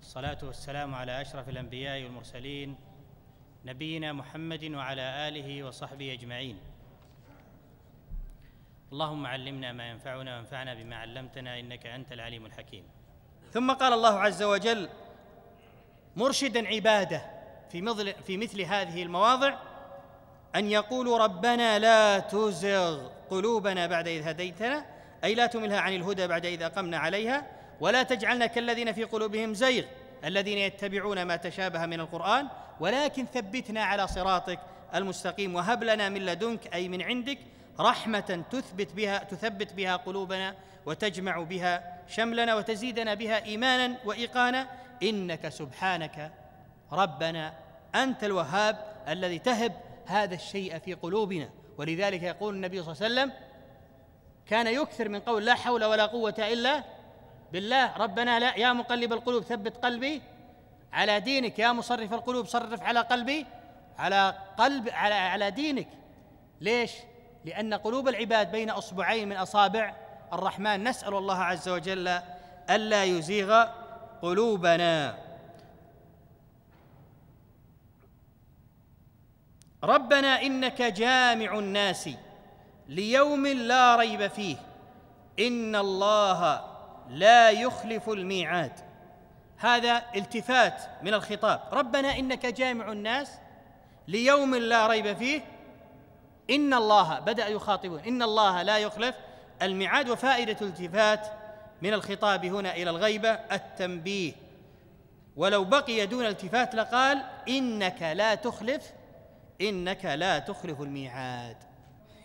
الصلاة والسلام على أشرف الأنبياء والمرسلين نبينا محمد وعلى آله وصحبه أجمعين اللهم علمنا ما ينفعنا وانفعنا بما علمتنا إنك أنت العليم الحكيم ثم قال الله عز وجل مرشدا عباده في, في مثل هذه المواضع أن يقولوا ربنا لا تزغ قلوبنا بعد إذ هديتنا أي لا تملها عن الهدى بعد إذ أقمنا عليها ولا تجعلنا كالذين في قلوبهم زيغ الذين يتبعون ما تشابه من القرآن ولكن ثبتنا على صراطك المستقيم وهب لنا من لدنك أي من عندك رحمة تثبت بها تثبت بها قلوبنا وتجمع بها شملنا وتزيدنا بها إيمانا وإيقانا إنك سبحانك ربنا أنت الوهاب الذي تهب هذا الشيء في قلوبنا ولذلك يقول النبي صلى الله عليه وسلم كان يكثر من قول لا حول ولا قوة إلا بالله ربنا لا يا مقلب القلوب ثبت قلبي على دينك يا مصرف القلوب صرف على قلبي على قلب على على دينك ليش؟ لأن قلوب العباد بين أصبعين من أصابع الرحمن نسأل الله عز وجل ألا يزيغ قلوبنا ربنا إنك جامع الناس ليوم لا ريب فيه إن الله لا يخلف الميعاد هذا التفات من الخطاب ربنا انك جامع الناس ليوم لا ريب فيه ان الله بدا يخاطبون ان الله لا يخلف الميعاد وفائده التفات من الخطاب هنا الى الغيبه التنبيه ولو بقي دون التفات لقال انك لا تخلف انك لا تخلف الميعاد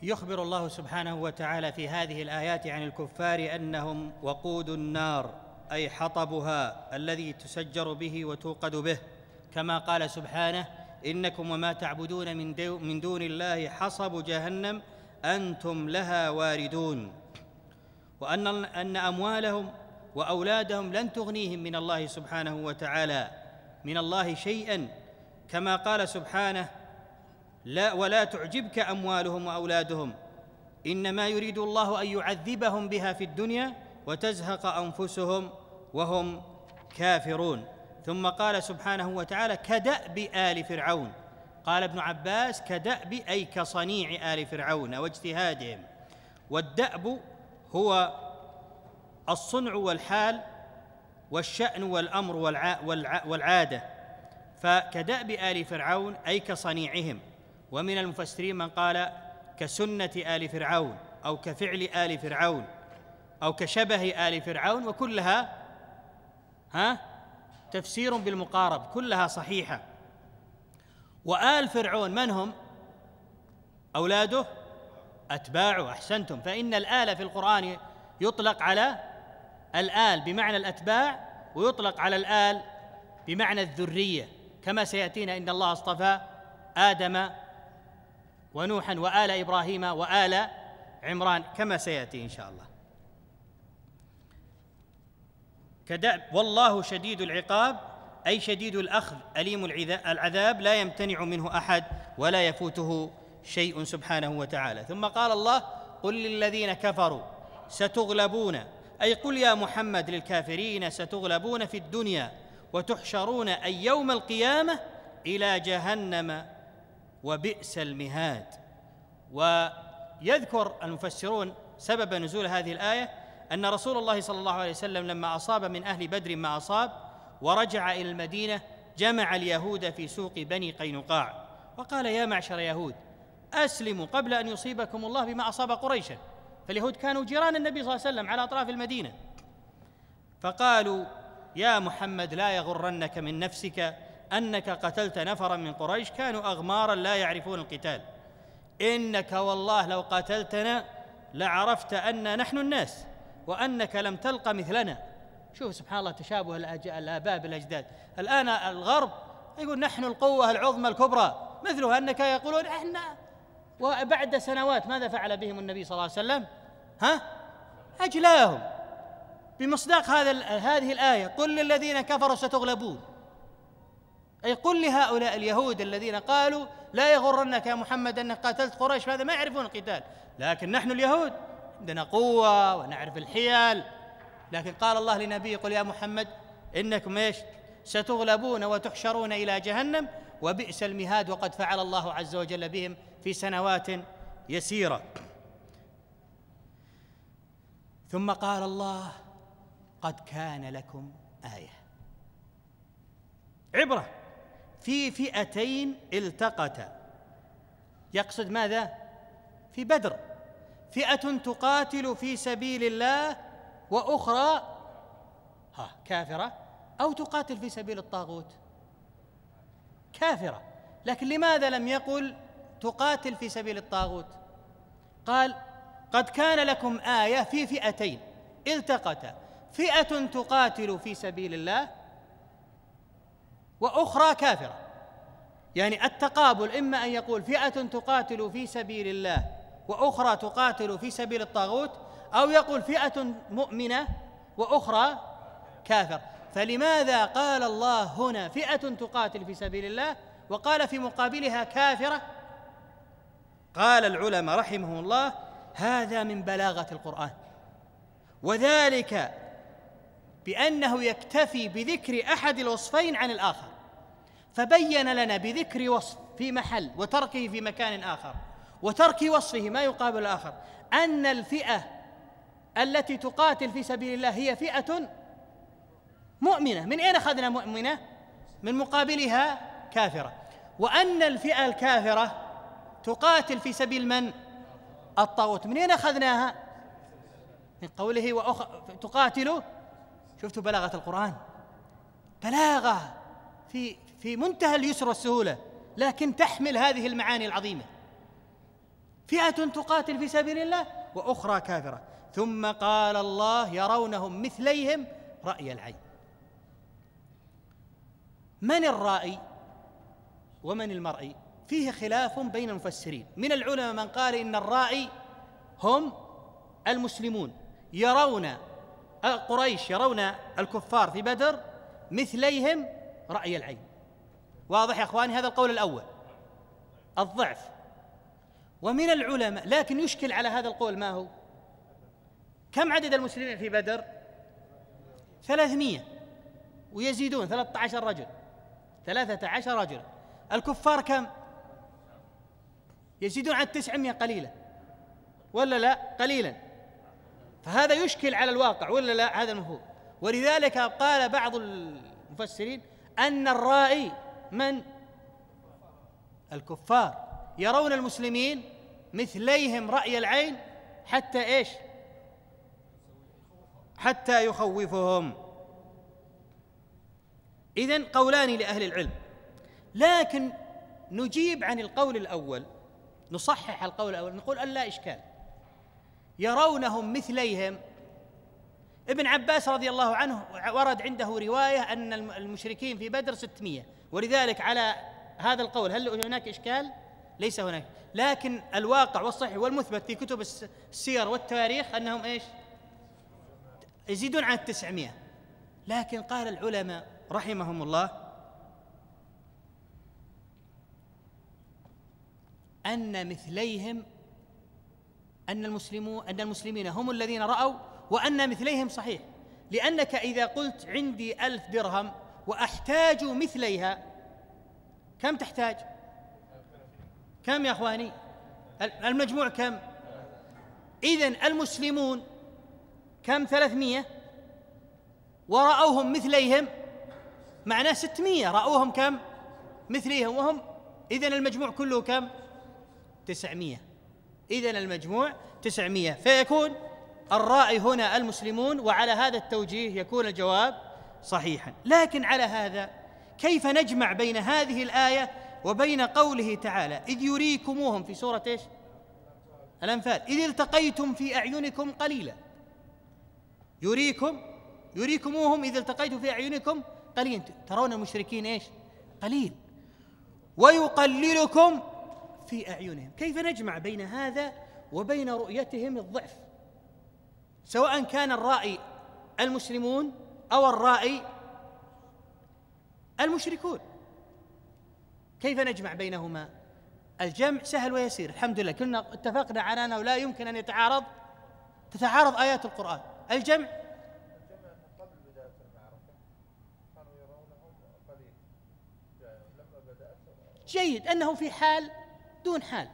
يخبر الله سبحانه وتعالى في هذه الايات عن الكفار انهم وقود النار اي حطبها الذي تسجر به وتوقد به كما قال سبحانه انكم وما تعبدون من, من دون الله حصب جهنم انتم لها واردون وان ان اموالهم واولادهم لن تغنيهم من الله سبحانه وتعالى من الله شيئا كما قال سبحانه لا ولا تعجبك اموالهم واولادهم انما يريد الله ان يعذبهم بها في الدنيا وتزهق انفسهم وهم كافرون ثم قال سبحانه وتعالى كداب ال فرعون قال ابن عباس كداب اي كصنيع ال فرعون واجتهادهم والداب هو الصنع والحال والشان والامر والعاده فكداب ال فرعون اي كصنيعهم ومن المفسرين من قال كسنة آل فرعون أو كفعل آل فرعون أو كشبه آل فرعون وكلها ها تفسير بالمقارب كلها صحيحة وآل فرعون من هم؟ أولاده أتباعه أحسنتم فإن الآل في القرآن يطلق على الآل بمعنى الأتباع ويطلق على الآل بمعنى الذرية كما سيأتينا إن الله اصطفى آدم ونوحا وآل إبراهيم وآل عمران كما سيأتي إن شاء الله كدأب والله شديد العقاب أي شديد الأخذ أليم العذاب لا يمتنع منه أحد ولا يفوته شيء سبحانه وتعالى ثم قال الله قل للذين كفروا ستغلبون أي قل يا محمد للكافرين ستغلبون في الدنيا وتحشرون أي يوم القيامة إلى جهنم وبئس المهاد ويذكر المفسرون سبب نزول هذه الآية أن رسول الله صلى الله عليه وسلم لما أصاب من أهل بدر ما أصاب ورجع إلى المدينة جمع اليهود في سوق بني قينقاع وقال يا معشر يهود أسلموا قبل أن يصيبكم الله بما أصاب قريشا فاليهود كانوا جيران النبي صلى الله عليه وسلم على أطراف المدينة فقالوا يا محمد لا يغرنك من نفسك أنك قتلت نفرا من قريش كانوا أغمارا لا يعرفون القتال إنك والله لو قاتلتنا لعرفت أن نحن الناس وأنك لم تلق مثلنا شوف سبحان الله تشابه الآباء بالأجداد الآن الغرب يقول نحن القوة العظمى الكبرى مثله أنك يقولون احنا وبعد سنوات ماذا فعل بهم النبي صلى الله عليه وسلم ها أجلاهم بمصداق هذا هذه الآية قل للذين كفروا ستغلبون أي قل لهؤلاء اليهود الذين قالوا لا يغرنك يا محمد أنك قاتلت قريش هذا ما يعرفون القتال لكن نحن اليهود عندنا قوة ونعرف الحيل لكن قال الله لنبيه قل يا محمد إنكم إيش ستغلبون وتحشرون إلى جهنم وبئس المهاد وقد فعل الله عز وجل بهم في سنوات يسيرة ثم قال الله قد كان لكم آية عبرة في فئتين التقتا يقصد ماذا في بدر فئه تقاتل في سبيل الله واخرى ها كافره او تقاتل في سبيل الطاغوت كافره لكن لماذا لم يقل تقاتل في سبيل الطاغوت قال قد كان لكم ايه في فئتين التقتا فئه تقاتل في سبيل الله واخرى كافره يعني التقابل اما ان يقول فئه تقاتل في سبيل الله واخرى تقاتل في سبيل الطاغوت او يقول فئه مؤمنه واخرى كافر فلماذا قال الله هنا فئه تقاتل في سبيل الله وقال في مقابلها كافره قال العلماء رحمه الله هذا من بلاغه القران وذلك بأنه يكتفي بذكر أحد الوصفين عن الآخر فبين لنا بذكر وصف في محل وتركه في مكان آخر وترك وصفه ما يقابل الآخر أن الفئة التي تقاتل في سبيل الله هي فئة مؤمنة من أين أخذنا مؤمنة؟ من مقابلها كافرة وأن الفئة الكافرة تقاتل في سبيل من؟ الطاغوت من أين أخذناها؟ من قوله وأخ... تقاتل شفتوا بلاغة القرآن بلاغة في في منتهى اليسر والسهولة لكن تحمل هذه المعاني العظيمة فئة تقاتل في سبيل الله وأخرى كافرة ثم قال الله يرونهم مثليهم رأي العين من الرائي ومن المرئي فيه خلاف بين المفسرين من العلماء من قال إن الرائي هم المسلمون يرون أه، قريش يرون الكفار في بدر مثليهم رأي العين واضح يا اخواني هذا القول الاول الضعف ومن العلماء لكن يشكل على هذا القول ما هو كم عدد المسلمين في بدر ثلاثمية ويزيدون ثلاثة عشر رجل ثلاثة عشر رجلا الكفار كم يزيدون عن تسعمية قليلا ولا لا قليلا فهذا يشكل على الواقع ولا لا هذا المفهوم ولذلك قال بعض المفسرين أن الرائي من الكفار يرون المسلمين مثليهم رأي العين حتى ايش حتى يخوفهم إذا قولان لأهل العلم لكن نجيب عن القول الأول نصحح القول الأول نقول ألا إشكال يرونهم مثليهم ابن عباس رضي الله عنه ورد عنده رواية أن المشركين في بدر 600 ولذلك على هذا القول هل هناك إشكال؟ ليس هناك لكن الواقع والصحيح والمثبت في كتب السير والتواريخ أنهم إيش؟ يزيدون عن التسعمية لكن قال العلماء رحمهم الله أن مثليهم أن المسلمون أن المسلمين هم الذين رأوا وأن مثليهم صحيح لأنك إذا قلت عندي ألف درهم وأحتاج مثليها كم تحتاج كم يا أخواني المجموع كم إذا المسلمون كم ثلاثمية ورأوهم مثليهم معناه ستمية رأوهم كم مثليهم وهم إذا المجموع كله كم تسعمية إذا المجموع تسعمية فيكون الراعي هنا المسلمون وعلى هذا التوجيه يكون الجواب صحيحا لكن على هذا كيف نجمع بين هذه الآية وبين قوله تعالى إذ يريكموهم في سورة إيش الأنفال إذ التقيتم في أعينكم قليلا يريكم يريكموهم إذ التقيتم في أعينكم قليلا ترون المشركين إيش قليل ويقللكم في اعينهم كيف نجمع بين هذا وبين رؤيتهم الضعف سواء كان الرائي المسلمون او الرائي المشركون كيف نجمع بينهما الجمع سهل ويسير الحمد لله كنا اتفقنا على انه لا يمكن ان يتعارض تتعارض ايات القران الجمع جيد انه في حال دون حال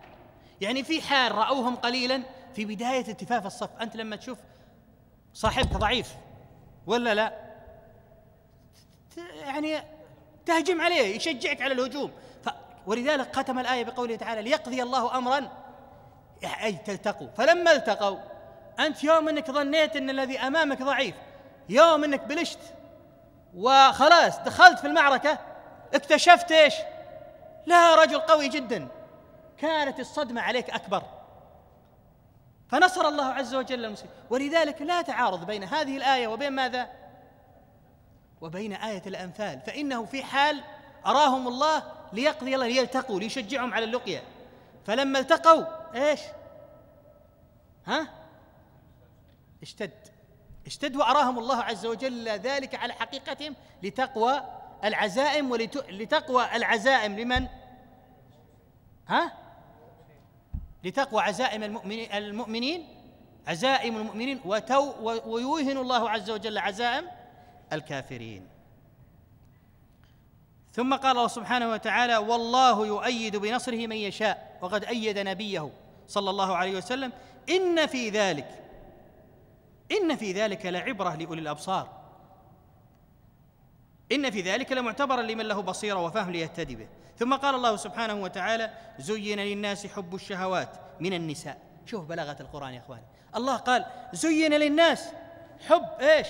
يعني في حال رأوهم قليلا في بداية التفاف الصف أنت لما تشوف صاحبك ضعيف ولا لا يعني تهجم عليه يشجعك على الهجوم ولذلك ختم الآية بقوله تعالى ليقضي الله أمرا أي تلتقوا فلما التقوا أنت يوم أنك ظنيت أن الذي أمامك ضعيف يوم أنك بلشت وخلاص دخلت في المعركة اكتشفت إيش لا رجل قوي جدا كانت الصدمة عليك أكبر فنصر الله عز وجل المسلمين ولذلك لا تعارض بين هذه الآية وبين ماذا؟ وبين آية الأنفال فإنه في حال أراهم الله ليقضي الله ليلتقوا ليشجعهم على اللقية فلما التقوا إيش؟ ها؟ اشتد اشتد وأراهم الله عز وجل ذلك على حقيقتهم لتقوى العزائم ولتقوى العزائم لمن؟ ها؟ لتقوى عزائم المؤمنين, المؤمنين عزائم المؤمنين وتو ويوهن الله عز وجل عزائم الكافرين ثم قال الله سبحانه وتعالى والله يؤيد بنصره من يشاء وقد أيد نبيه صلى الله عليه وسلم إن في ذلك إن في ذلك لعبرة لأولي الأبصار إن في ذلك لمعتبرا لمن له بصيرة وفهم ليهتدي به ثم قال الله سبحانه وتعالى زين للناس حب الشهوات من النساء شوف بلاغة القرآن يا إخواني الله قال زين للناس حب إيش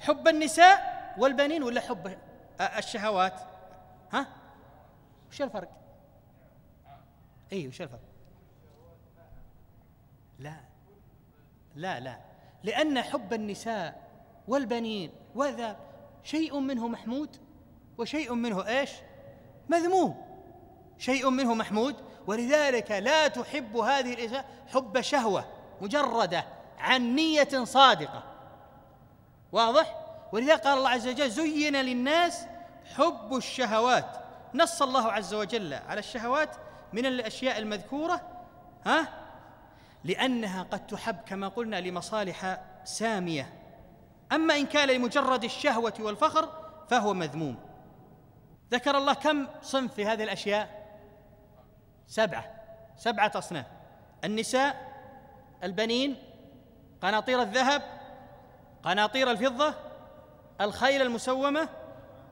حب النساء والبنين ولا حب الشهوات ها وش الفرق اي وش الفرق لا لا لا لأن حب النساء والبنين وذا شيء منه محمود وشيء منه ايش مذموم شيء منه محمود ولذلك لا تحب هذه الاشياء حب شهوه مجرده عن نيه صادقه واضح ولذلك قال الله عز وجل زين للناس حب الشهوات نص الله عز وجل على الشهوات من الاشياء المذكوره ها لانها قد تحب كما قلنا لمصالح ساميه أما إن كان لمجرد الشهوة والفخر فهو مذموم ذكر الله كم صنف في هذه الأشياء سبعة سبعة أصناف النساء البنين قناطير الذهب قناطير الفضة الخيل المسومة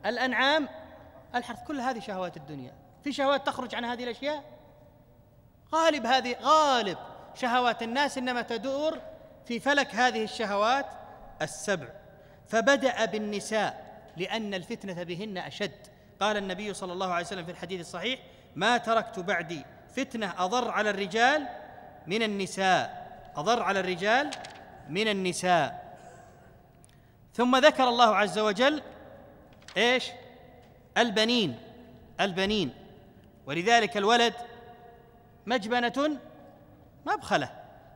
الأنعام الحرث كل هذه شهوات الدنيا في شهوات تخرج عن هذه الأشياء غالب هذه غالب شهوات الناس إنما تدور في فلك هذه الشهوات السبع فبدأ بالنساء لأن الفتنة بهن أشد قال النبي صلى الله عليه وسلم في الحديث الصحيح ما تركت بعدي فتنة أضر على الرجال من النساء أضر على الرجال من النساء ثم ذكر الله عز وجل ايش البنين البنين ولذلك الولد مجبنة مبخلة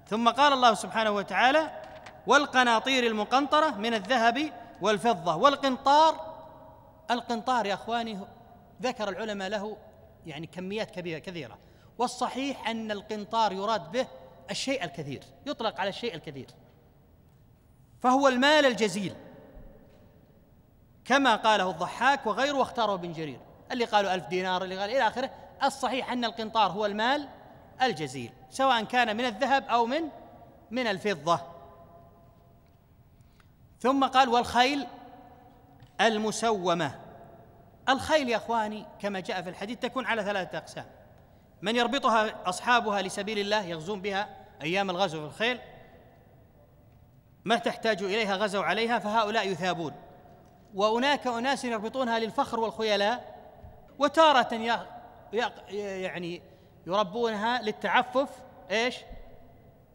ثم قال الله سبحانه وتعالى والقناطير المقنطرة من الذهب والفضة والقنطار القنطار يا إخواني ذكر العلماء له يعني كميات كبيرة كثيرة والصحيح أن القنطار يراد به الشيء الكثير يطلق على الشيء الكثير فهو المال الجزيل كما قاله الضحاك وغيره واختاره ابن جرير اللي قالوا ألف دينار اللي قال إلى آخره الصحيح أن القنطار هو المال الجزيل سواء كان من الذهب أو من من الفضة ثم قال والخيل المسومه الخيل يا اخواني كما جاء في الحديث تكون على ثلاثه اقسام من يربطها اصحابها لسبيل الله يغزون بها ايام الغزو في الخيل ما تحتاج اليها غزوا عليها فهؤلاء يثابون وهناك اناس يربطونها للفخر والخيلاء وتارة يعني يربونها للتعفف ايش؟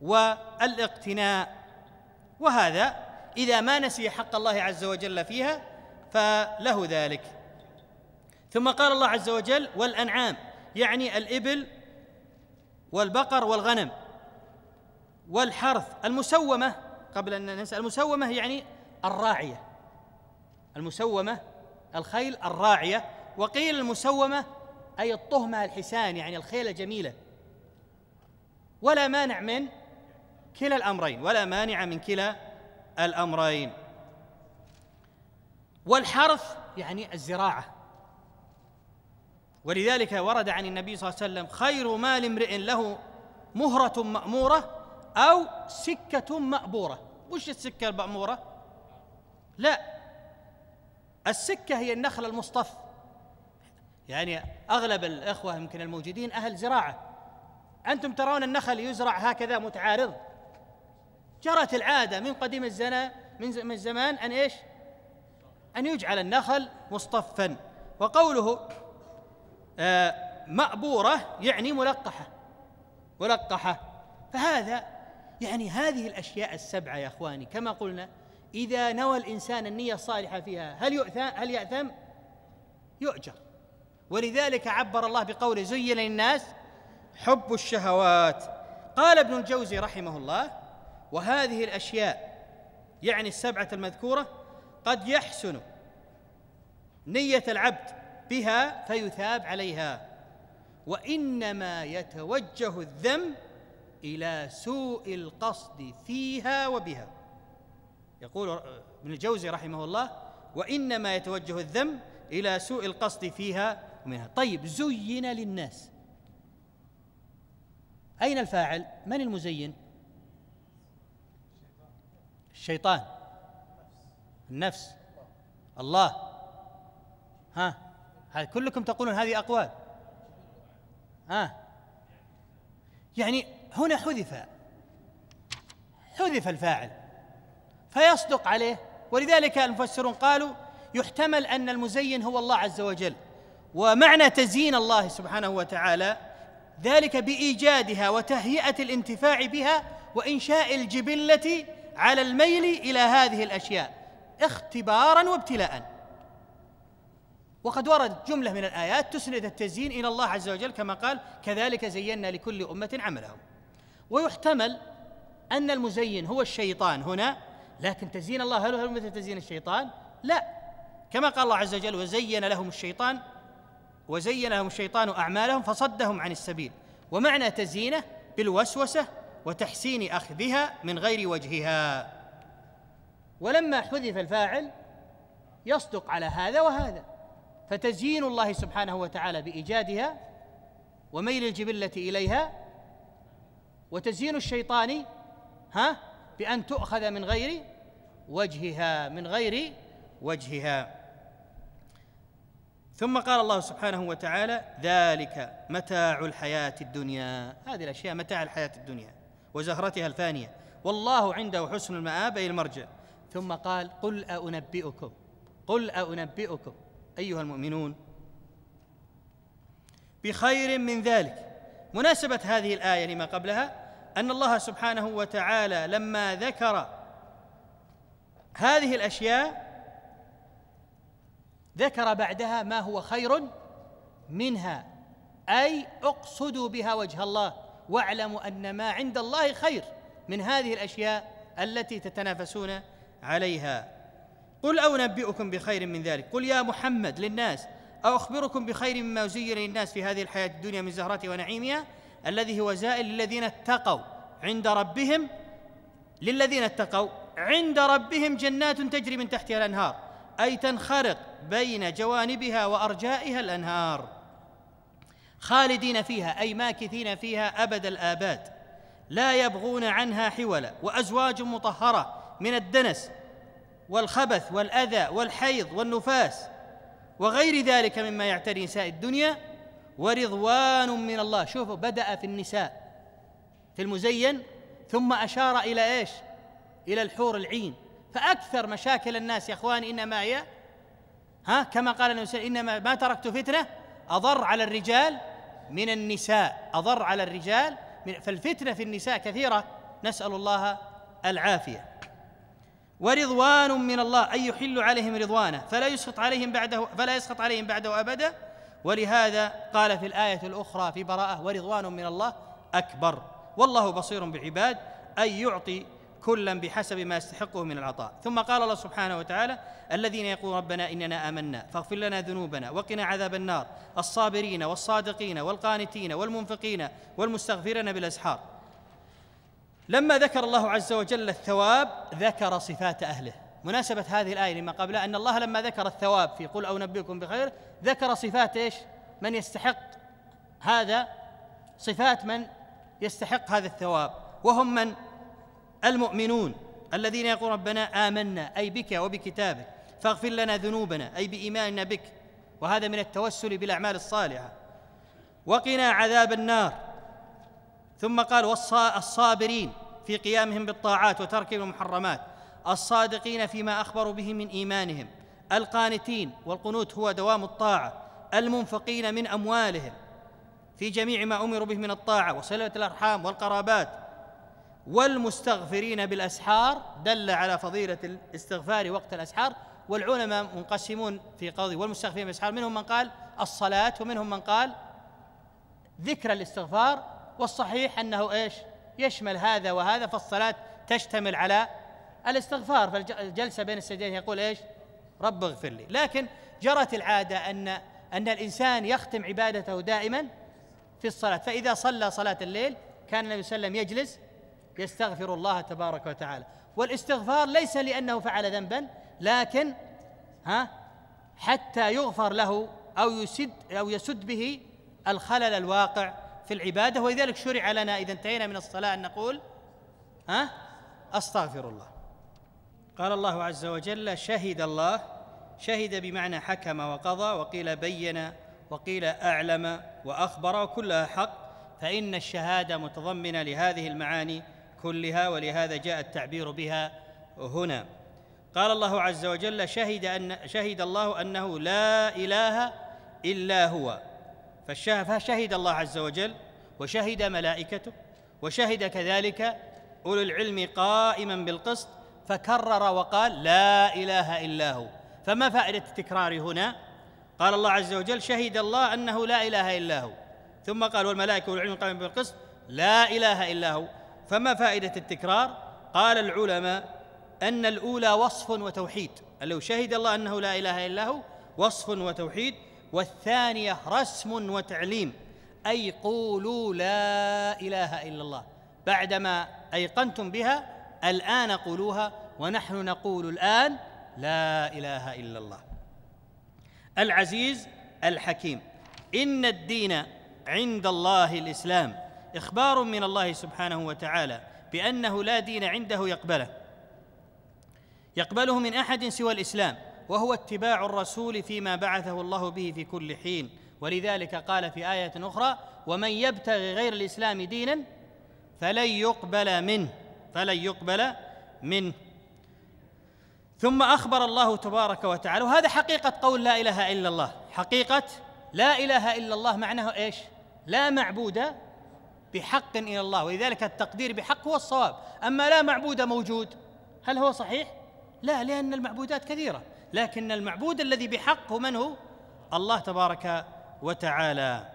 والاقتناء وهذا إذا ما نسي حق الله عز وجل فيها فله ذلك ثم قال الله عز وجل والأنعام يعني الإبل والبقر والغنم والحرث المسومة قبل أن ننسى المسومة يعني الراعية المسومة الخيل الراعية وقيل المسومة أي الطهمة الحسان يعني الخيل الجميلة ولا مانع من كلا الأمرين ولا مانع من كلا الأمرين والحرث يعني الزراعة ولذلك ورد عن النبي صلى الله عليه وسلم خير مال امرئ له مهرة مأمورة أو سكة مأبورة وش السكة المأمورة؟ لا السكة هي النخل المصطف يعني أغلب الإخوة يمكن الموجودين أهل زراعة أنتم ترون النخل يزرع هكذا متعارض جرت العادة من قديم الزنا من الزمان أن إيش أن يجعل النخل مصطفا وقوله آه مأبورة يعني ملقحة ملقحة فهذا يعني هذه الأشياء السبعة يا إخواني كما قلنا إذا نوى الإنسان النية الصالحة فيها هل يؤثم هل يأثم؟ يؤجر ولذلك عبر الله بقوله زين للناس حب الشهوات قال ابن الجوزي رحمه الله وهذه الأشياء يعني السبعة المذكورة قد يحسن نية العبد بها فيثاب عليها وإنما يتوجه الذم إلى سوء القصد فيها وبها يقول ابن الجوزي رحمه الله وإنما يتوجه الذم إلى سوء القصد فيها ومنها طيب زين للناس أين الفاعل من المزين الشيطان النفس الله ها كلكم تقولون هذه أقوال ها يعني هنا حذف حذف الفاعل فيصدق عليه ولذلك المفسرون قالوا يحتمل أن المزين هو الله عز وجل ومعنى تزيين الله سبحانه وتعالى ذلك بإيجادها وتهيئة الانتفاع بها وإنشاء الجبلة على الميل الى هذه الاشياء اختبارا وابتلاء وقد وردت جمله من الايات تسند التزيين الى الله عز وجل كما قال كذلك زينا لكل امه عملهم ويحتمل ان المزين هو الشيطان هنا لكن تزيين الله هل هو مثل تزيين الشيطان لا كما قال الله عز وجل وزين لهم الشيطان وزين لهم الشيطان اعمالهم فصدهم عن السبيل ومعنى تزيينه بالوسوسه وتحسين اخذها من غير وجهها ولما حذف الفاعل يصدق على هذا وهذا فتزيين الله سبحانه وتعالى بايجادها وميل الجبله اليها وتزيين الشيطان ها بان تؤخذ من غير وجهها من غير وجهها ثم قال الله سبحانه وتعالى ذلك متاع الحياه الدنيا هذه الاشياء متاع الحياه الدنيا وزهرتها الفانية والله عنده حسن المآب أي المرجع ثم قال قل أنبئكم قل أنبئكم أيها المؤمنون بخير من ذلك مناسبة هذه الآية لما قبلها أن الله سبحانه وتعالى لما ذكر هذه الأشياء ذكر بعدها ما هو خير منها أي أقصد بها وجه الله واعلموا ان ما عند الله خير من هذه الاشياء التي تتنافسون عليها قل نبئكم بخير من ذلك قل يا محمد للناس أخبركم بخير مما زين للناس في هذه الحياة الدنيا من زهراتها ونعيمها الذي هو زائل للذين اتقوا عند ربهم للذين اتقوا عند ربهم جنات تجري من تحتها الأنهار أي تنخرق بين جوانبها وأرجائها الأنهار خالدين فيها اي ماكثين فيها ابد الاباد لا يبغون عنها حولا وازواج مطهره من الدنس والخبث والاذى والحيض والنفاس وغير ذلك مما يعتري نساء الدنيا ورضوان من الله شوفوا بدا في النساء في المزين ثم اشار الى ايش الى الحور العين فاكثر مشاكل الناس يا اخواني انما هي ها كما قال النبي صلى الله عليه وسلم انما ما تركت فتنه اضر على الرجال من النساء أضر على الرجال فالفتنة في النساء كثيرة نسأل الله العافية ورضوان من الله أي يحل عليهم رضوانه فلا يسخط عليهم بعده فلا يسخط عليهم بعده أبدا ولهذا قال في الآية الأخرى في براءة ورضوان من الله أكبر والله بصير بالعباد أي يعطي كلا بحسب ما يستحقه من العطاء ثم قال الله سبحانه وتعالى الذين يقولون ربنا إننا آمنا فاغفر لنا ذنوبنا وقنا عذاب النار الصابرين والصادقين والقانتين والمنفقين والمستغفرين بالأسحار لما ذكر الله عز وجل الثواب ذكر صفات أهله مناسبة هذه الآية لما قبلها أن الله لما ذكر الثواب في قل أو نبئكم بخير ذكر صفات إيش من يستحق هذا صفات من يستحق هذا الثواب وهم من المؤمنون الذين يقولون ربنا آمنا أي بك وبكتابك فاغفر لنا ذنوبنا أي بإيماننا بك وهذا من التوسل بالأعمال الصالحة وقنا عذاب النار ثم قال والصابرين في قيامهم بالطاعات وتركهم المحرمات الصادقين فيما أخبروا به من إيمانهم القانتين والقنوت هو دوام الطاعة المنفقين من أموالهم في جميع ما أمروا به من الطاعة وصلة الأرحام والقرابات والمستغفرين بالأسحار دل على فضيلة الاستغفار وقت الأسحار والعلماء منقسمون في قضية والمستغفرين بالأسحار منهم من قال الصلاة ومنهم من قال ذكر الاستغفار والصحيح أنه إيش يشمل هذا وهذا فالصلاة تشتمل على الاستغفار فالجلسة بين السجدين يقول إيش رب اغفر لي لكن جرت العادة أن أن الإنسان يختم عبادته دائما في الصلاة فإذا صلى صلاة الليل كان النبي صلى الله عليه وسلم يجلس يستغفر الله تبارك وتعالى والاستغفار ليس لأنه فعل ذنبا لكن ها حتى يغفر له أو يسد أو يسد به الخلل الواقع في العبادة ولذلك شرع لنا إذا انتهينا من الصلاة أن نقول ها أستغفر الله قال الله عز وجل شهد الله شهد بمعنى حكم وقضى وقيل بين وقيل أعلم وأخبر وكلها حق فإن الشهادة متضمنة لهذه المعاني كلها ولهذا جاء التعبير بها هنا قال الله عز وجل شهد ان شهد الله انه لا اله الا هو فشهد الله عز وجل وشهد ملائكته وشهد كذلك اولو العلم قائما بالقسط فكرر وقال لا اله الا هو فما فائده التكرار هنا قال الله عز وجل شهد الله انه لا اله الا هو ثم قال والملائكه والعلم قائما بالقسط لا اله الا هو فما فائدة التكرار؟ قال العلماء أن الأولى وصف وتوحيد لو شهد الله أنه لا إله إلا هو وصف وتوحيد والثانية رسم وتعليم أي قولوا لا إله إلا الله بعدما أيقنتم بها الآن قولوها ونحن نقول الآن لا إله إلا الله العزيز الحكيم إن الدين عند الله الإسلام إخبار من الله سبحانه وتعالى بأنه لا دين عنده يقبله يقبله من أحد سوى الإسلام وهو اتباع الرسول فيما بعثه الله به في كل حين ولذلك قال في آية أخرى ومن يبتغي غير الإسلام دينا فلن يقبل منه فلن يقبل منه ثم أخبر الله تبارك وتعالى وهذا حقيقة قول لا إله إلا الله حقيقة لا إله إلا الله معناه إيش لا معبود بحق الى الله ولذلك التقدير بحق هو الصواب اما لا معبود موجود هل هو صحيح لا لان المعبودات كثيره لكن المعبود الذي بحق هو من هو الله تبارك وتعالى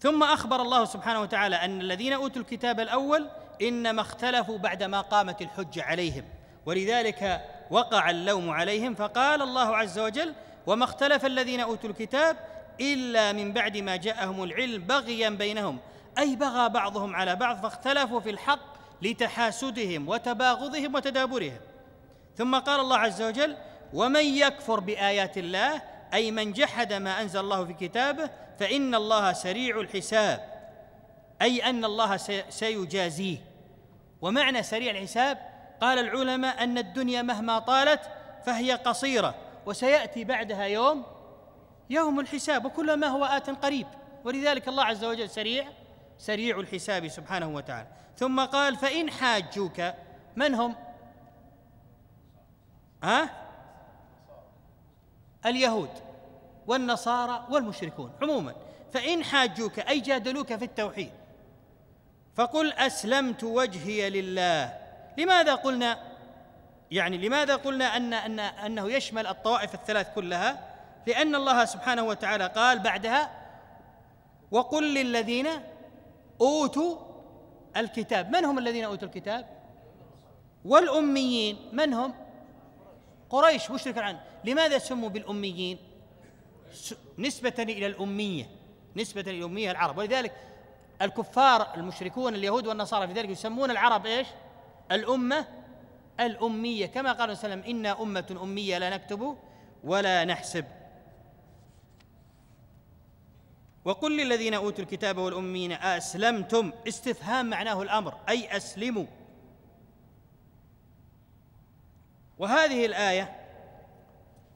ثم اخبر الله سبحانه وتعالى ان الذين اوتوا الكتاب الاول انما اختلفوا بعد ما قامت الحجه عليهم ولذلك وقع اللوم عليهم فقال الله عز وجل وما اختلف الذين اوتوا الكتاب إلا من بعد ما جاءهم العلم بغيا بينهم أي بغى بعضهم على بعض فاختلفوا في الحق لتحاسدهم وتباغضهم وتدابرهم ثم قال الله عز وجل ومن يكفر بآيات الله أي من جحد ما أنزل الله في كتابه فإن الله سريع الحساب أي أن الله سيجازيه ومعنى سريع الحساب قال العلماء أن الدنيا مهما طالت فهي قصيرة وسيأتي بعدها يوم يوم الحساب وكل ما هو آت قريب ولذلك الله عز وجل سريع سريع الحساب سبحانه وتعالى ثم قال فإن حاجوك من هم ها اليهود والنصارى والمشركون عموما فإن حاجوك أي جادلوك في التوحيد فقل أسلمت وجهي لله لماذا قلنا يعني لماذا قلنا أن, أن أنه يشمل الطوائف الثلاث كلها لأن الله سبحانه وتعالى قال بعدها وقل للذين أوتوا الكتاب من هم الذين أوتوا الكتاب والأميين من هم قريش مشرك عنه لماذا سموا بالأميين نسبة إلى الأمية نسبة إلى الأمية العرب ولذلك الكفار المشركون اليهود والنصارى في ذلك يسمون العرب إيش الأمة الأمية كما قال صلى الله عليه وسلم إنا أمة أمية لا نكتب ولا نحسب وقل للذين اوتوا الكتاب والامين اسلمتم استفهام معناه الامر اي اسلموا وهذه الايه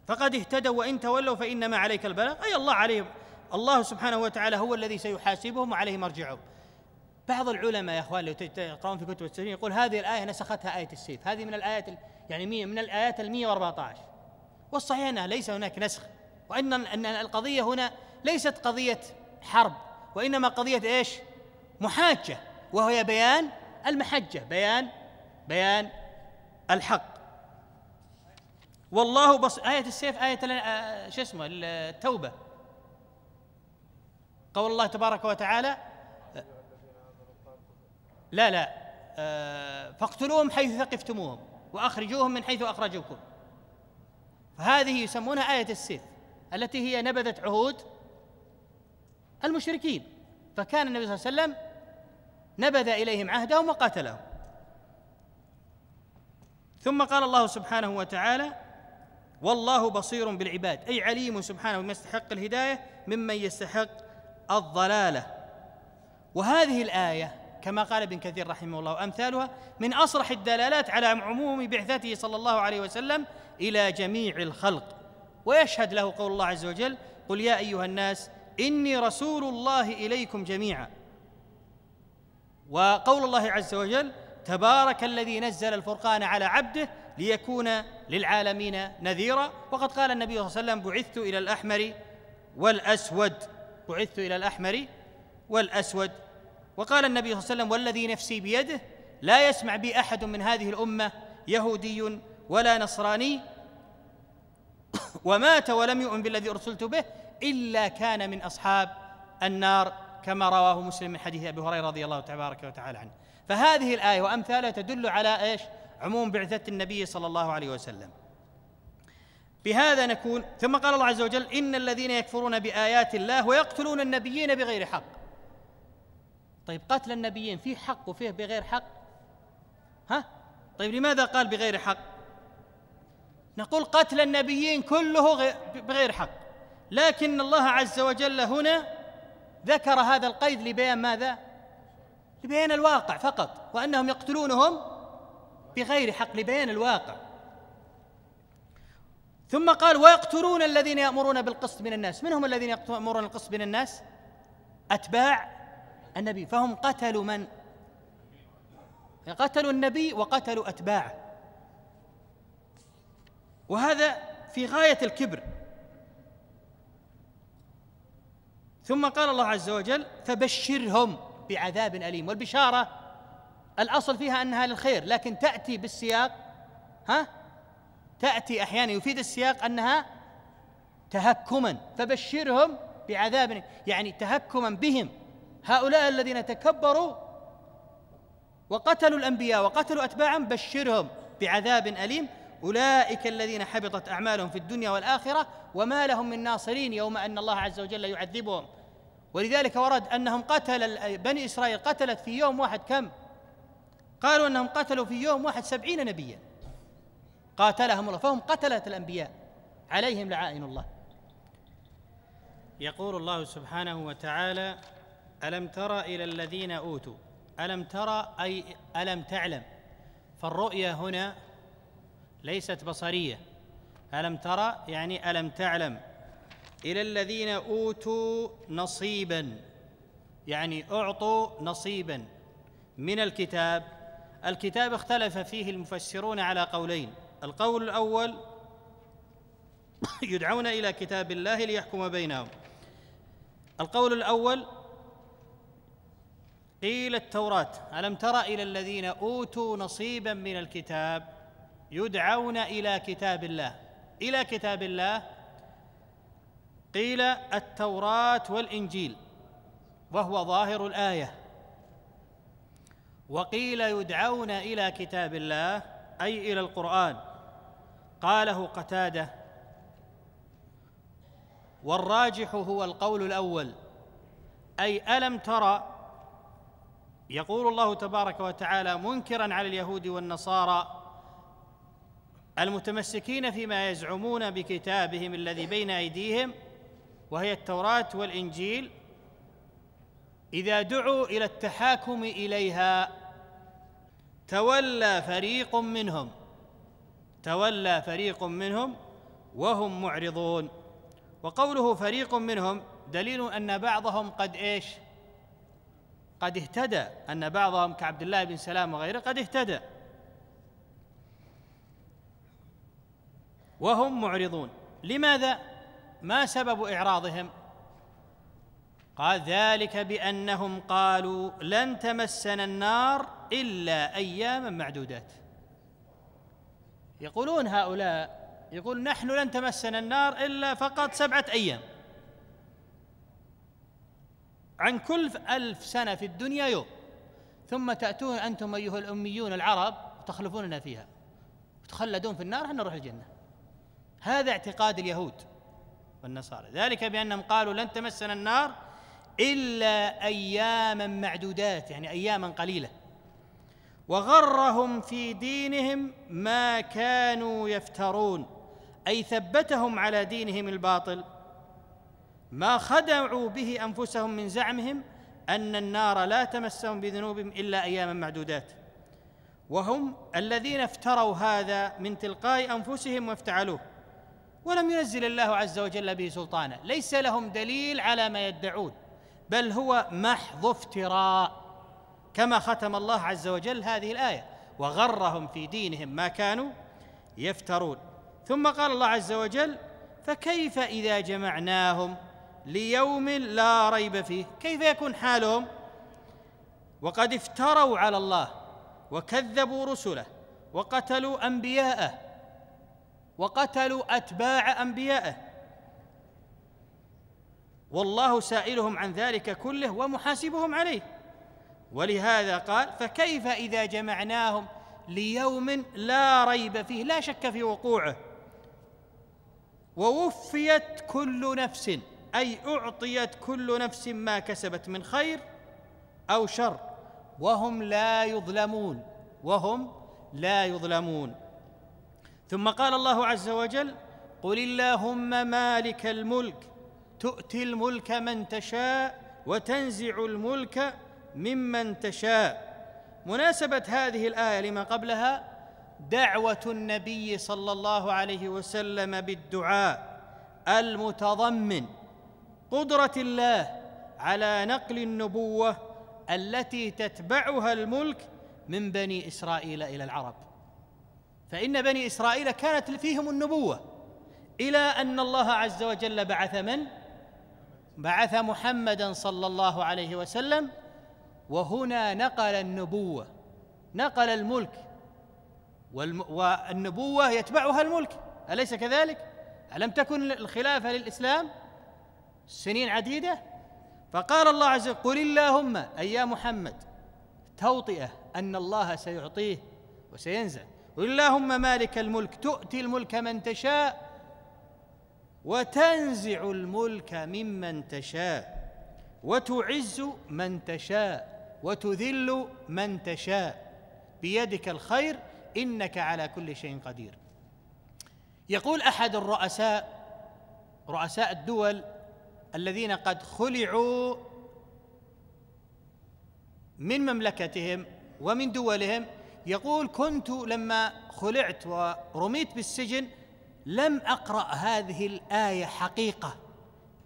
فقد اهتدوا وان تولوا فانما عليك البلاغ اي الله عليهم الله سبحانه وتعالى هو الذي سيحاسبهم وعليه مرجعهم بعض العلماء يا اخوان لو تقرون في كتب التفسير يقول هذه الايه نسختها ايه السيف هذه من الايات يعني من الايات ال 114 والصحيح انها ليس هناك نسخ وان ان القضيه هنا ليست قضيه حرب وإنما قضية إيش محاجة وهي بيان المحجة بيان بيان الحق والله بص آية السيف آية آه، شو اسمه التوبة قول الله تبارك وتعالى لا لا آه، فاقتلوهم حيث ثقفتموهم وأخرجوهم من حيث أخرجوكم فهذه يسمونها آية السيف التي هي نبذت عهود المشركين فكان النبي صلى الله عليه وسلم نبذ اليهم عهدهم وقاتلهم ثم قال الله سبحانه وتعالى والله بصير بالعباد اي عليم سبحانه بما يستحق الهدايه ممن يستحق الضلاله وهذه الايه كما قال ابن كثير رحمه الله وامثالها من اصرح الدلالات على عموم بعثته صلى الله عليه وسلم الى جميع الخلق ويشهد له قول الله عز وجل قل يا ايها الناس إني رسول الله إليكم جميعا وقول الله عز وجل تبارك الذي نزل الفرقان على عبده ليكون للعالمين نذيرا وقد قال النبي صلى الله عليه وسلم بعثت إلى الأحمر والأسود بعثت إلى الأحمر والأسود وقال النبي صلى الله عليه وسلم والذي نفسي بيده لا يسمع بي أحد من هذه الأمة يهودي ولا نصراني ومات ولم يؤمن بالذي أرسلت به إلا كان من أصحاب النار كما رواه مسلم من حديث أبي هريرة رضي الله تبارك وتعالى عنه فهذه الآية وأمثالها تدل على إيش عموم بعثة النبي صلى الله عليه وسلم بهذا نكون ثم قال الله عز وجل إن الذين يكفرون بآيات الله ويقتلون النبيين بغير حق طيب قتل النبيين فيه حق وفيه بغير حق ها طيب لماذا قال بغير حق نقول قتل النبيين كله بغير حق لكن الله عز وجل هنا ذكر هذا القيد لبيان ماذا لبيان الواقع فقط وانهم يقتلونهم بغير حق لبيان الواقع ثم قال ويقتلون الذين يامرون بالقسط من الناس من هم الذين يامرون القسط من الناس اتباع النبي فهم قتلوا من قتلوا النبي وقتلوا اتباعه وهذا في غايه الكبر ثم قال الله عز وجل فبشرهم بعذاب أليم والبشارة الأصل فيها أنها للخير لكن تأتي بالسياق ها تأتي أحيانا يفيد السياق أنها تهكما فبشرهم بعذاب يعني تهكما بهم هؤلاء الذين تكبروا وقتلوا الأنبياء وقتلوا أتباعهم بشرهم بعذاب أليم أولئك الذين حبطت أعمالهم في الدنيا والآخرة وما لهم من ناصرين يوم أن الله عز وجل يعذبهم ولذلك ورد انهم قتل بني اسرائيل قتلت في يوم واحد كم؟ قالوا انهم قتلوا في يوم واحد سبعين نبيا قاتلهم الله فهم قتله الانبياء عليهم لعائن الله يقول الله سبحانه وتعالى الم تر الى الذين اوتوا الم ترى اي الم تعلم فالرؤيه هنا ليست بصريه الم ترى يعني الم تعلم الى الذين اوتوا نصيبا يعني اعطوا نصيبا من الكتاب الكتاب اختلف فيه المفسرون على قولين القول الاول يدعون الى كتاب الله ليحكم بينهم القول الاول قيل التوراه الم تر الى الذين اوتوا نصيبا من الكتاب يدعون الى كتاب الله الى كتاب الله قيل التوراة والإنجيل وهو ظاهر الآية وقيل يدعون إلى كتاب الله أي إلى القرآن قاله قتادة والراجح هو القول الأول أي ألم ترى يقول الله تبارك وتعالى منكرا على اليهود والنصارى المتمسكين فيما يزعمون بكتابهم الذي بين أيديهم وهي التوراة والإنجيل إذا دعوا إلى التحاكم إليها تولى فريق منهم تولى فريق منهم وهم معرضون وقوله فريق منهم دليل أن بعضهم قد إيش قد اهتدى أن بعضهم كعبد الله بن سلام وغيره قد اهتدى وهم معرضون لماذا ما سبب اعراضهم قال ذلك بانهم قالوا لن تمسنا النار الا اياما معدودات يقولون هؤلاء يقول نحن لن تمسنا النار الا فقط سبعه ايام عن كل ألف سنة في الدنيا يوم ثم تأتون أنتم أيها الأميون العرب وتخلفوننا فيها وتخلدون في النار حنا نروح الجنة هذا اعتقاد اليهود والنصارى ذلك بأنهم قالوا لن تمسنا النار إلا أياما معدودات يعني أياما قليلة وغرهم في دينهم ما كانوا يفترون أي ثبتهم على دينهم الباطل ما خدعوا به أنفسهم من زعمهم أن النار لا تمسهم بذنوبهم إلا أياما معدودات وهم الذين افتروا هذا من تلقاء أنفسهم وافتعلوه ولم ينزل الله عز وجل به سلطانا ليس لهم دليل على ما يدعون بل هو محض افتراء كما ختم الله عز وجل هذه الايه وغرهم في دينهم ما كانوا يفترون ثم قال الله عز وجل فكيف اذا جمعناهم ليوم لا ريب فيه كيف يكون حالهم وقد افتروا على الله وكذبوا رسله وقتلوا انبياءه وقتلوا أتباع أنبيائه والله سائلهم عن ذلك كله ومحاسبهم عليه ولهذا قال فكيف إذا جمعناهم ليوم لا ريب فيه لا شك في وقوعه ووفيت كل نفس أي أعطيت كل نفس ما كسبت من خير أو شر وهم لا يظلمون وهم لا يظلمون ثم قال الله عز وجل قل اللهم مالك الملك تؤتي الملك من تشاء وتنزع الملك ممن تشاء مناسبه هذه الايه لما قبلها دعوه النبي صلى الله عليه وسلم بالدعاء المتضمن قدره الله على نقل النبوه التي تتبعها الملك من بني اسرائيل الى العرب فإن بني إسرائيل كانت فيهم النبوة إلى أن الله عز وجل بعث من؟ بعث محمدا صلى الله عليه وسلم وهنا نقل النبوة نقل الملك والنبوة يتبعها الملك أليس كذلك؟ ألم تكن الخلافة للإسلام سنين عديدة؟ فقال الله عز وجل قل اللهم أي يا محمد توطئة أن الله سيعطيه وسينزل اللهم مالك الملك تؤتي الملك من تشاء وتنزع الملك ممن تشاء وتعز من تشاء وتذل من تشاء بيدك الخير انك على كل شيء قدير يقول احد الرؤساء رؤساء الدول الذين قد خلعوا من مملكتهم ومن دولهم يقول كنت لما خلعت ورميت بالسجن لم اقرا هذه الايه حقيقه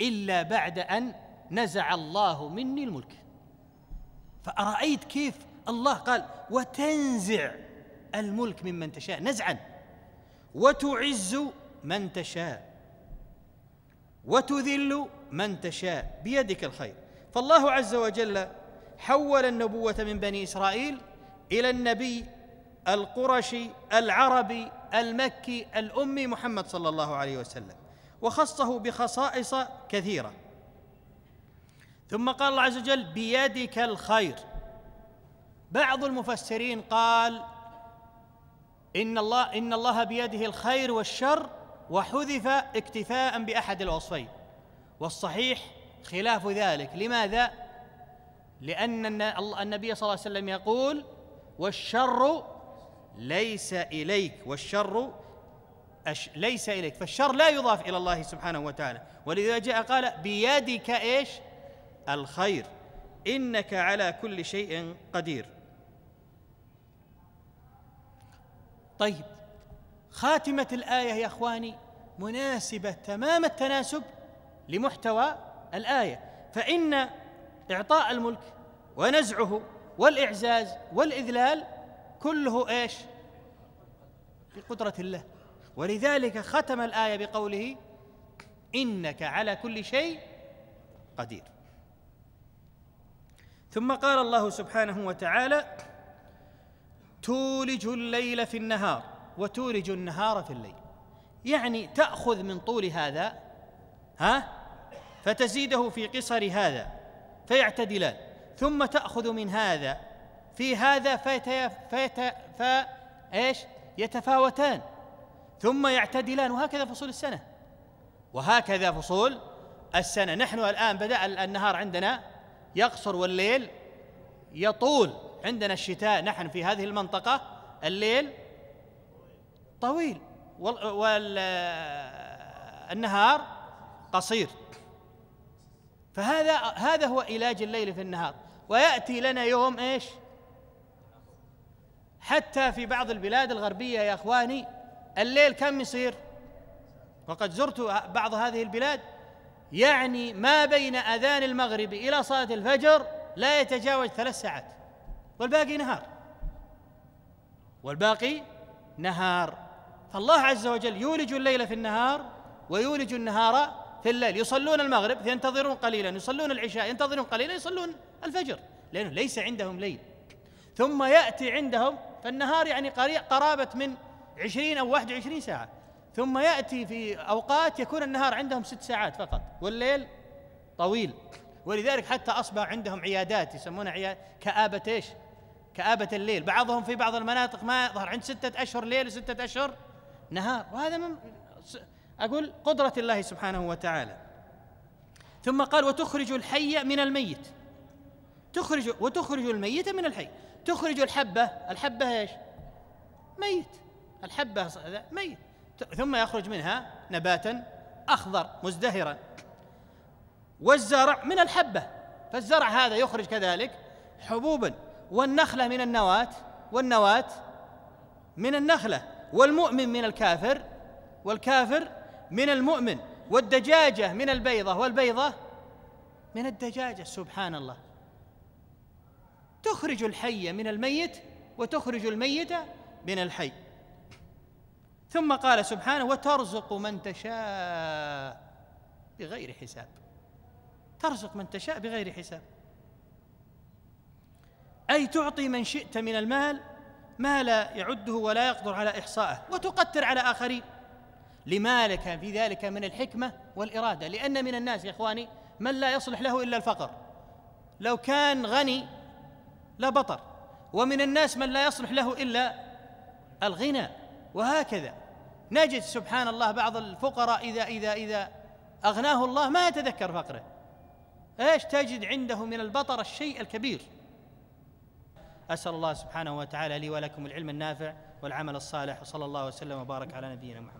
الا بعد ان نزع الله مني الملك فارايت كيف الله قال وتنزع الملك ممن تشاء نزعا وتعز من تشاء وتذل من تشاء بيدك الخير فالله عز وجل حول النبوه من بني اسرائيل الى النبي القرشي العربي المكي الامي محمد صلى الله عليه وسلم وخصه بخصائص كثيره ثم قال الله عز وجل بيدك الخير بعض المفسرين قال ان الله ان الله بيده الخير والشر وحذف اكتفاء باحد الوصفين والصحيح خلاف ذلك لماذا لان النبي صلى الله عليه وسلم يقول والشر ليس إليك والشر أش ليس إليك فالشر لا يضاف إلى الله سبحانه وتعالى ولذا جاء قال بيدك إيش الخير إنك على كل شيء قدير طيب خاتمة الآية يا إخواني مناسبة تمام التناسب لمحتوى الآية فإن إعطاء الملك ونزعه والإعزاز والإذلال كله إيش بقدرة الله ولذلك ختم الآية بقوله إنك على كل شيء قدير ثم قال الله سبحانه وتعالى تولج الليل في النهار وتولج النهار في الليل يعني تأخذ من طول هذا ها فتزيده في قصر هذا فيعتدلان ثم تأخذ من هذا في هذا فيت فيت ايش؟ يتفاوتان ثم يعتدلان وهكذا فصول السنة وهكذا فصول السنة نحن الآن بدأ النهار عندنا يقصر والليل يطول عندنا الشتاء نحن في هذه المنطقة الليل طويل والنهار قصير فهذا هذا هو علاج الليل في النهار ويأتي لنا يوم إيش حتى في بعض البلاد الغربية يا أخواني الليل كم يصير وقد زرت بعض هذه البلاد يعني ما بين أذان المغرب إلى صلاة الفجر لا يتجاوز ثلاث ساعات والباقي نهار والباقي نهار فالله عز وجل يولج الليل في النهار ويولج النهار في الليل يصلون المغرب ينتظرون قليلا يصلون العشاء ينتظرون قليلا يصلون الفجر لأنه ليس عندهم ليل ثم يأتي عندهم فالنهار يعني قرابة من عشرين أو واحد وعشرين ساعة ثم يأتي في أوقات يكون النهار عندهم ست ساعات فقط والليل طويل ولذلك حتى أصبح عندهم عيادات يسمونها عياد كآبة إيش كآبة الليل بعضهم في بعض المناطق ما يظهر عند ستة أشهر ليل وستة أشهر نهار وهذا من أقول قدرة الله سبحانه وتعالى ثم قال وتخرج الحي من الميت تخرج وتخرج الميت من الحي تخرج الحبة الحبة ايش ميت الحبة ميت ثم يخرج منها نباتا أخضر مزدهرا والزرع من الحبة فالزرع هذا يخرج كذلك حبوبا والنخلة من النواة والنواة من النخلة والمؤمن من الكافر والكافر من المؤمن والدجاجة من البيضة والبيضة من الدجاجة سبحان الله تخرج الحي من الميت وتخرج الميت من الحي ثم قال سبحانه وترزق من تشاء بغير حساب ترزق من تشاء بغير حساب اي تعطي من شئت من المال ما لا يعده ولا يقدر على احصائه وتقتر على اخرين لما لك في ذلك من الحكمه والاراده لان من الناس يا اخواني من لا يصلح له الا الفقر لو كان غني لا بطر ومن الناس من لا يصلح له الا الغنى وهكذا نجد سبحان الله بعض الفقراء اذا اذا اذا اغناه الله ما يتذكر فقره ايش تجد عنده من البطر الشيء الكبير اسال الله سبحانه وتعالى لي ولكم العلم النافع والعمل الصالح وصلى الله وسلم وبارك على نبينا محمد